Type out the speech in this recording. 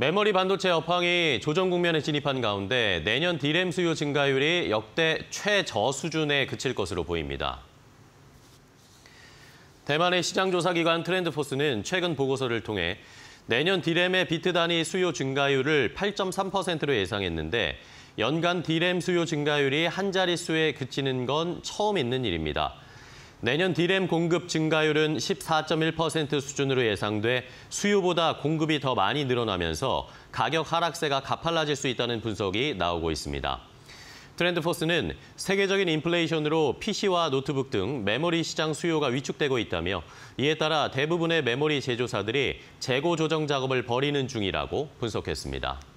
메모리 반도체 업황이 조정 국면에 진입한 가운데 내년 디램 수요 증가율이 역대 최저 수준에 그칠 것으로 보입니다. 대만의 시장조사기관 트렌드포스는 최근 보고서를 통해 내년 디램의 비트 단위 수요 증가율을 8.3%로 예상했는데 연간 디램 수요 증가율이 한 자릿수에 그치는 건 처음 있는 일입니다. 내년 디램 공급 증가율은 14.1% 수준으로 예상돼 수요보다 공급이 더 많이 늘어나면서 가격 하락세가 가팔라질 수 있다는 분석이 나오고 있습니다. 트렌드포스는 세계적인 인플레이션으로 PC와 노트북 등 메모리 시장 수요가 위축되고 있다며 이에 따라 대부분의 메모리 제조사들이 재고 조정 작업을 벌이는 중이라고 분석했습니다.